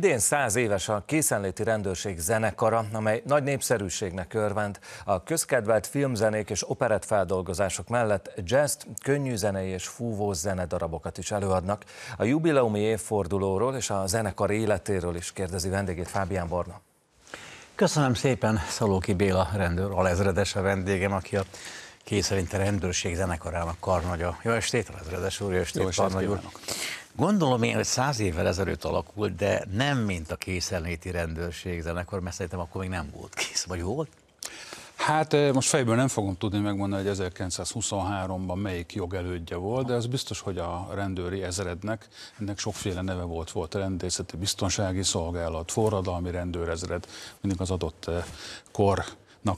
Idén száz éves a Készenléti Rendőrség zenekara, amely nagy népszerűségnek örvend. A közkedvelt filmzenék és feldolgozások mellett jazz, könnyű zenei és fúvós zenedarabokat is előadnak. A jubileumi évfordulóról és a zenekar életéről is kérdezi vendégét Fábián Barna. Köszönöm szépen Szalóki Béla rendőr, alezredes a vendégem, aki a Készenléti Rendőrség zenekarának karnagya. Jó estét, alezredes úr, jó estét, jó estét karnagy úr. Gondolom én, hogy száz évvel ezelőtt alakult, de nem mint a készenléti rendőrség zenekar, mert szerintem akkor még nem volt kész, vagy volt? Hát most fejből nem fogom tudni megmondani, hogy 1923-ban melyik jogelődje volt, de az biztos, hogy a rendőri ezrednek, ennek sokféle neve volt, volt rendészeti biztonsági szolgálat, forradalmi rendőrezred, mindig az adott kor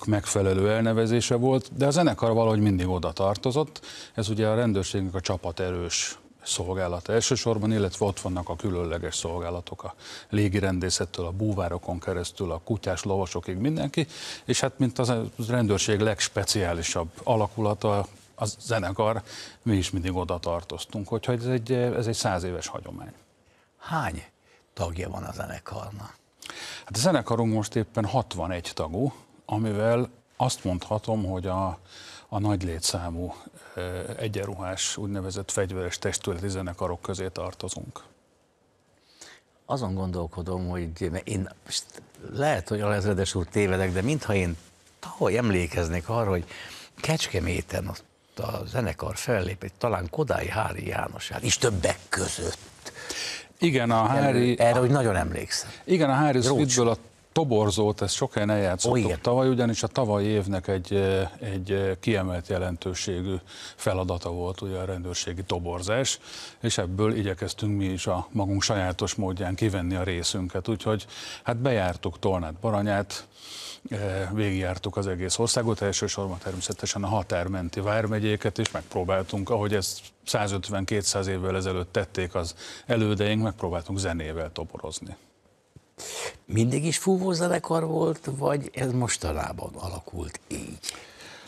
megfelelő elnevezése volt, de a zenekar valahogy mindig oda tartozott. Ez ugye a rendőrségnek a csapat erős szolgálata elsősorban, illetve ott vannak a különleges szolgálatok a légirendészettől, a búvárokon keresztül, a kutyás lovasokig mindenki, és hát mint az rendőrség legspeciálisabb alakulata, a zenekar, mi is mindig oda tartoztunk, hogyha ez egy, ez egy száz éves hagyomány. Hány tagja van a zenekarnak? Hát a zenekarunk most éppen 61 tagú, amivel azt mondhatom, hogy a a nagy létszámú egyenruhás úgynevezett fegyveres testületi zenekarok közé tartozunk. Azon gondolkodom, hogy én lehet, hogy lezredes úr tévedek, de mintha én tavaly emlékeznék arra, hogy Kecskeméten ott a zenekar egy talán Kodály Hári János, áll, és többek között. Igen, a Hári... Erre, hogy nagyon emlékszem. Igen, a Hári Switből a toborzót, ezt sok helyen eljátszottuk oh, igen. tavaly, ugyanis a tavaly évnek egy, egy kiemelt jelentőségű feladata volt ugye a rendőrségi toborzás, és ebből igyekeztünk mi is a magunk sajátos módján kivenni a részünket, úgyhogy hát bejártuk Tolnát, Baranyát, végigjártuk az egész országot, elsősorban természetesen a határmenti vármegyéket és megpróbáltunk, ahogy ezt 150-200 évvel ezelőtt tették az elődeink, megpróbáltunk zenével toborozni. Mindig is fúvózenekar volt, vagy ez mostanában alakult így?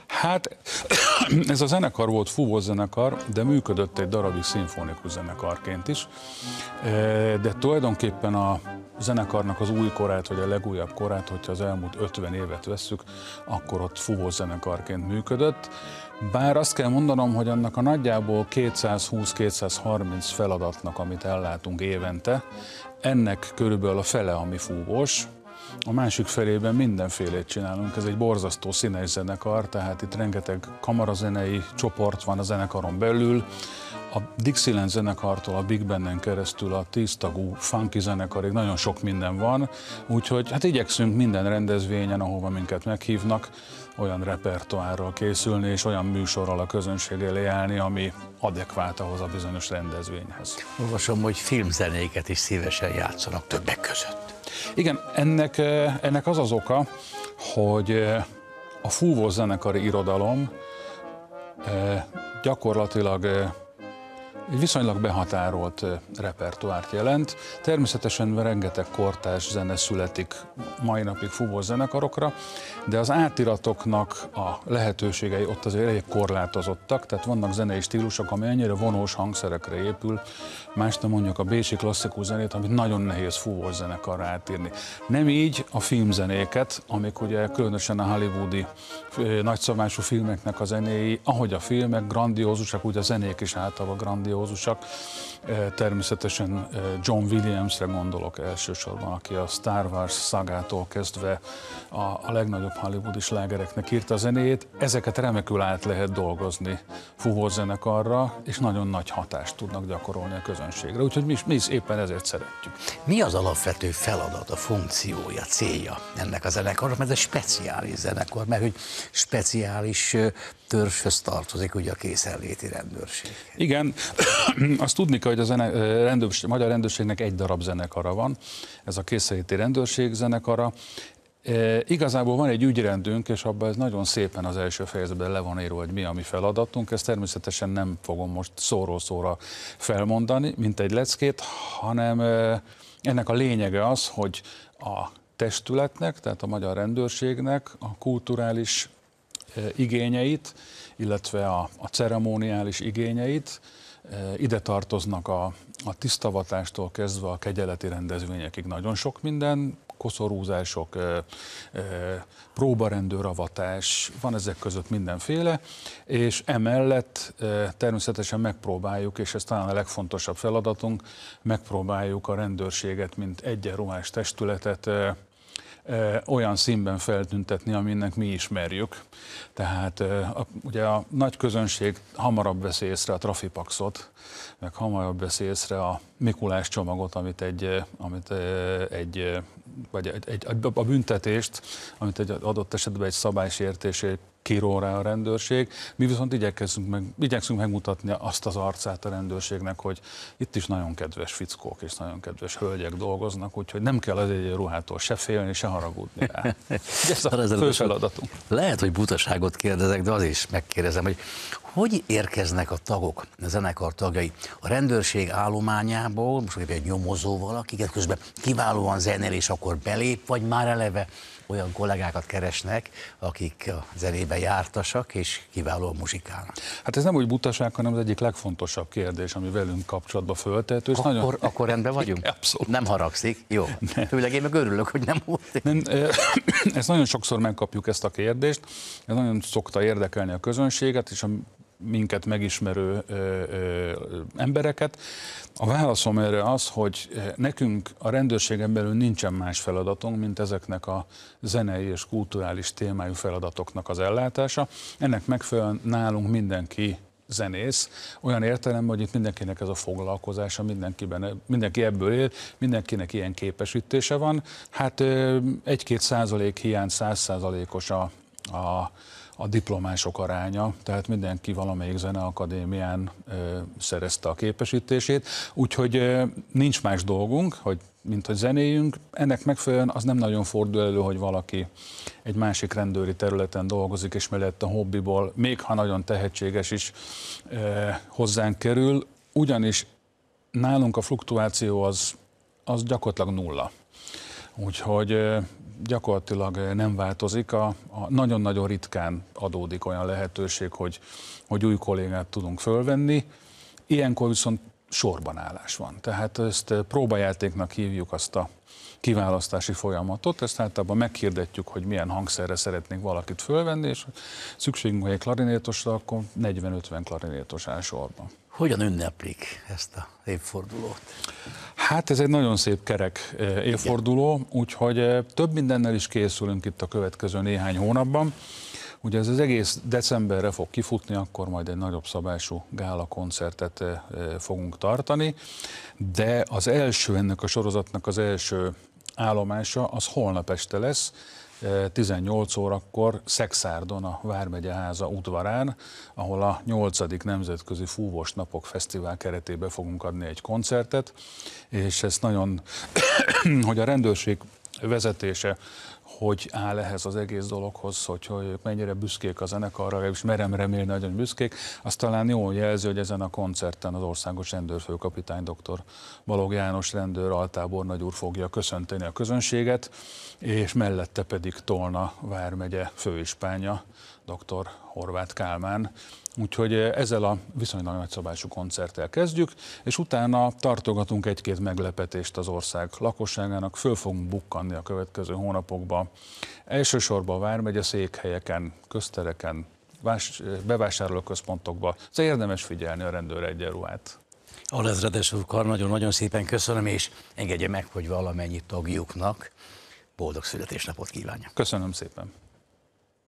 Hát ez a zenekar volt fúvózenekar, de működött egy darabig szimfonikus zenekarként is, e, de tulajdonképpen a zenekarnak az új korát, vagy a legújabb korát, hogyha az elmúlt 50 évet vesszük, akkor ott fúvó zenekarként működött. Bár azt kell mondanom, hogy annak a nagyjából 220-230 feladatnak, amit ellátunk évente, ennek körülbelül a fele, ami fúvós, a másik felében mindenfélét csinálunk, ez egy borzasztó színes zenekar, tehát itt rengeteg kamarazenei csoport van a zenekaron belül, a Dixieland zenekartól a Big Bennen keresztül a tíztagú funky zenekarig nagyon sok minden van, úgyhogy hát igyekszünk minden rendezvényen, ahova minket meghívnak, olyan repertoárral készülni, és olyan műsorral a közönség elé állni, ami adekvát ahhoz a bizonyos rendezvényhez. Olvasom, hogy filmzenéket is szívesen játszanak többek között. Igen, ennek, eh, ennek az az oka, hogy eh, a fúvó zenekari irodalom eh, gyakorlatilag egy viszonylag behatárolt repertoárt jelent. Természetesen rengeteg kortás zene születik mai napig fúvó zenekarokra, de az átiratoknak a lehetőségei ott azért elég korlátozottak, tehát vannak zenei stílusok, ami ennyire vonós hangszerekre épül, más nem mondjuk a bécsi klasszikus zenét, amit nagyon nehéz fúvó zenekarra átírni. Nem így a filmzenéket, amik ugye különösen a hollywoodi nagyszabású filmeknek a zenéi, ahogy a filmek grandiózusak, úgy a zenék is általában grandiózusak, grandiózusak. Természetesen John Williamsre gondolok elsősorban, aki a Star Wars szagától kezdve a, a legnagyobb hollywoodi slágereknek írta a zenéjét. Ezeket remekül át lehet dolgozni fúvózenekarra, és nagyon nagy hatást tudnak gyakorolni a közönségre. Úgyhogy mi, is, mi is éppen ezért szeretjük. Mi az alapvető feladat, a funkciója, célja ennek a zenekarnak? Mert ez speciális zenekar, mert hogy speciális törzshöz tartozik ugye a készenléti rendőrség. Igen, azt tudni kell, hogy a zene, rendőrség, magyar rendőrségnek egy darab zenekara van, ez a készenléti rendőrség zenekara, E, igazából van egy ügyrendünk, és abban ez nagyon szépen az első fejezetben le van írva, hogy mi a mi feladatunk. Ezt természetesen nem fogom most szóról szóra felmondani, mint egy leckét, hanem e, ennek a lényege az, hogy a testületnek, tehát a magyar rendőrségnek a kulturális igényeit, illetve a, a ceremóniális igényeit. Ide tartoznak a, a tisztavatástól kezdve a kegyeleti rendezvényekig nagyon sok minden, koszorúzások, próbarendőravatás, van ezek között mindenféle, és emellett természetesen megpróbáljuk, és ez talán a legfontosabb feladatunk, megpróbáljuk a rendőrséget, mint egyenruhás testületet olyan színben feltüntetni, aminek mi ismerjük. Tehát a, ugye a nagy közönség hamarabb veszi észre a trafipaxot, meg hamarabb veszi észre a Mikulás csomagot, amit egy, amit egy vagy egy, egy, a büntetést, amit egy adott esetben egy szabálysértésért kér rá a rendőrség. Mi viszont igyekszünk, meg, igyekszünk megmutatni azt az arcát a rendőrségnek, hogy itt is nagyon kedves fickók és nagyon kedves hölgyek dolgoznak, úgyhogy nem kell az egy ruhától se félni, se haragudni rá. Ez a fő feladatunk. Lehet, hogy butaságot kérdezek, de az is megkérdezem, hogy hogy érkeznek a tagok, a zenekar tagjai a rendőrség állományából, most egy nyomozóval, akiket közben kiválóan zenél, és akkor belép, vagy már eleve olyan kollégákat keresnek, akik a zenébe jártasak és kiválóan muzsikálnak. Hát ez nem úgy butaság, hanem az egyik legfontosabb kérdés, ami velünk kapcsolatban föltehető. akkor, nagyon... akkor rendben vagyunk? Abszolút. Nem haragszik? Jó. Főleg én meg örülök, hogy nem volt. Nem, ezt nagyon sokszor megkapjuk ezt a kérdést, ez nagyon szokta érdekelni a közönséget, és a minket megismerő ö, ö, embereket. A válaszom erre az, hogy nekünk a rendőrségen belül nincsen más feladatunk, mint ezeknek a zenei és kulturális témájú feladatoknak az ellátása. Ennek megfelelően nálunk mindenki zenész, olyan értelemben, hogy itt mindenkinek ez a foglalkozása, mindenkiben, mindenki ebből él, mindenkinek ilyen képesítése van. Hát egy-két százalék hiány száz százalékos a a, a diplomások aránya, tehát mindenki valamelyik zeneakadémián ö, szerezte a képesítését, úgyhogy ö, nincs más dolgunk, hogy mint hogy zenéjünk, ennek megfelelően az nem nagyon fordul elő, hogy valaki egy másik rendőri területen dolgozik, és mellett a hobbiból, még ha nagyon tehetséges is ö, hozzánk kerül, ugyanis nálunk a fluktuáció az, az gyakorlatilag nulla. Úgyhogy gyakorlatilag eh, nem változik. A, a nagyon-nagyon ritkán adódik olyan lehetőség, hogy, hogy új kollégát tudunk fölvenni. Ilyenkor viszont állás van. Tehát ezt eh, próbajátéknak hívjuk azt a kiválasztási folyamatot, ezt általában meghirdetjük, hogy milyen hangszerre szeretnénk valakit fölvenni, és szükségünk van egy klarinétosra, akkor 40-50 klarinétos áll sorban. Hogyan ünneplik ezt a évfordulót? Hát ez egy nagyon szép kerek évforduló, úgyhogy több mindennel is készülünk itt a következő néhány hónapban. Ugye ez az egész decemberre fog kifutni, akkor majd egy nagyobb szabású gála koncertet fogunk tartani, de az első ennek a sorozatnak az első állomása az holnap este lesz, 18 órakor Szexárdon a Vármegyeháza háza udvarán, ahol a 8. Nemzetközi Fúvós Napok Fesztivál keretében fogunk adni egy koncertet, és ezt nagyon, hogy a rendőrség vezetése, hogy áll ehhez az egész dologhoz, hogy, hogy mennyire büszkék a zenekarra, és merem remélni nagyon büszkék. Azt talán jó jelzi, hogy ezen a koncerten az országos rendőrfőkapitány dr. Balog János rendőr altábornagy úr fogja köszönteni a közönséget, és mellette pedig Tolna vármegye főispánya dr. Horváth Kálmán. Úgyhogy eh, ezzel a viszonylag nagyszabású koncerttel kezdjük, és utána tartogatunk egy-két meglepetést az ország lakosságának, föl fogunk bukkanni a következő hónapokba. Elsősorban a Vármegye székhelyeken, köztereken, bevásárlóközpontokba. Szóval érdemes figyelni a rendőr egyenruhát. Alezredes úrkar, nagyon-nagyon szépen köszönöm, és engedje meg, hogy valamennyi tagjuknak boldog születésnapot kívánjak. Köszönöm szépen.